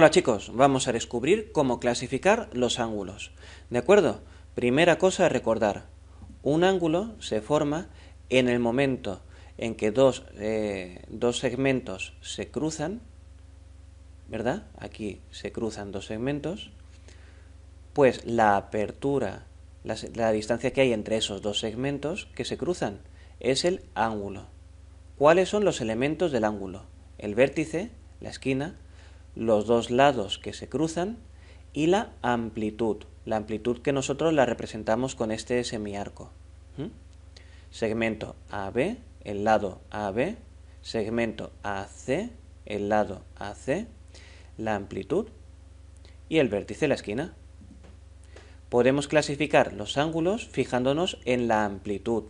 Hola chicos, vamos a descubrir cómo clasificar los ángulos. ¿De acuerdo? Primera cosa a recordar, un ángulo se forma en el momento en que dos, eh, segmentos se cruzan, ¿verdad? Aquí se cruzan dos segmentos, pues la apertura, la, la distancia que hay entre esos dos segmentos que se cruzan es el ángulo. ¿Cuáles son los elementos del ángulo? El vértice, la esquina, los dos lados que se cruzan y la amplitud, la amplitud que nosotros la representamos con este semiarco. Segmento AB, el lado AB, segmento AC, el lado AC, la amplitud y el vértice de la esquina. Podemos clasificar los ángulos fijándonos en la amplitud.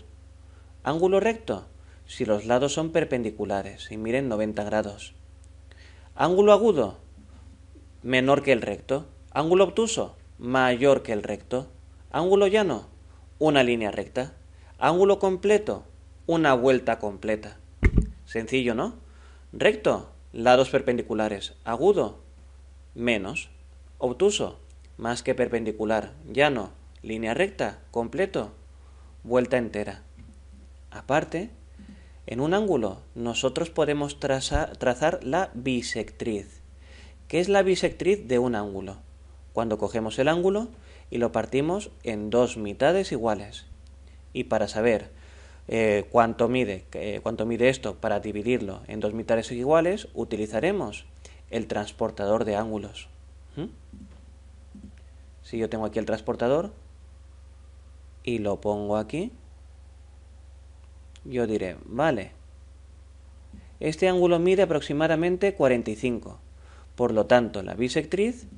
Ángulo recto, si los lados son perpendiculares y miren 90 grados. Ángulo agudo, menor que el recto. Ángulo obtuso, mayor que el recto. Ángulo llano, una línea recta. Ángulo completo, una vuelta completa. Sencillo, ¿no? Recto, lados perpendiculares. Agudo, menos. Obtuso, más que perpendicular. Llano, línea recta, completo. Vuelta entera. Aparte, en un ángulo nosotros podemos trazar la bisectriz que es la bisectriz de un ángulo, cuando cogemos el ángulo y lo partimos en dos mitades iguales. Y para saber eh, cuánto, mide, eh, cuánto mide esto para dividirlo en dos mitades iguales, utilizaremos el transportador de ángulos. ¿Mm? Si yo tengo aquí el transportador y lo pongo aquí, yo diré, vale, este ángulo mide aproximadamente 45 por lo tanto, la bisectriz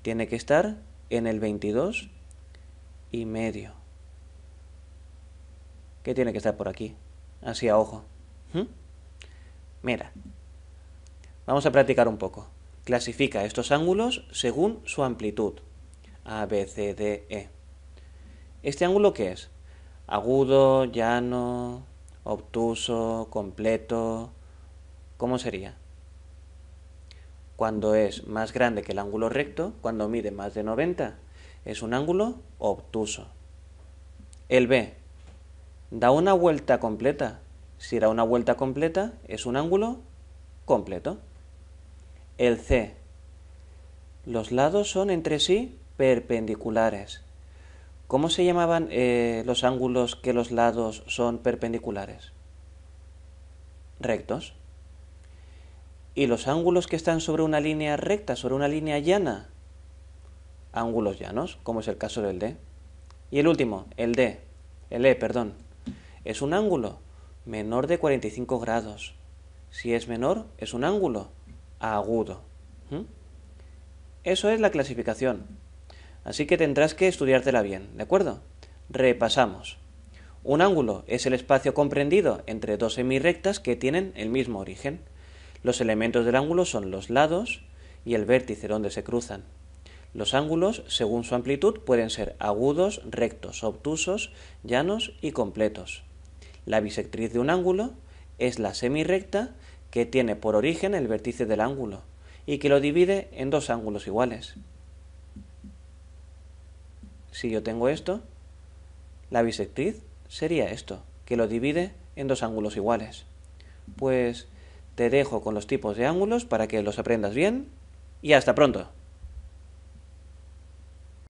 tiene que estar en el 22 y medio. ¿Qué tiene que estar por aquí? Así a ojo. ¿Mm? Mira, vamos a practicar un poco. Clasifica estos ángulos según su amplitud. A, B, C, D, E. ¿Este ángulo qué es? Agudo, llano, obtuso, completo. ¿Cómo sería? cuando es más grande que el ángulo recto, cuando mide más de 90, es un ángulo obtuso. El B da una vuelta completa. Si da una vuelta completa, es un ángulo completo. El C. Los lados son entre sí perpendiculares. ¿Cómo se llamaban eh, los ángulos que los lados son perpendiculares? Rectos y los ángulos que están sobre una línea recta, sobre una línea llana, ángulos llanos, como es el caso del D. Y el último, el D, el E, perdón, es un ángulo menor de 45 grados. Si es menor, es un ángulo agudo. ¿Mm? Eso es la clasificación. Así que tendrás que estudiártela bien, ¿de acuerdo? Repasamos. Un ángulo es el espacio comprendido entre dos semirrectas que tienen el mismo origen. Los elementos del ángulo son los lados y el vértice donde se cruzan. Los ángulos, según su amplitud, pueden ser agudos, rectos, obtusos, llanos y completos. La bisectriz de un ángulo es la semirrecta que tiene por origen el vértice del ángulo y que lo divide en dos ángulos iguales. Si yo tengo esto, la bisectriz sería esto, que lo divide en dos ángulos iguales. Pues te dejo con los tipos de ángulos para que los aprendas bien y hasta pronto.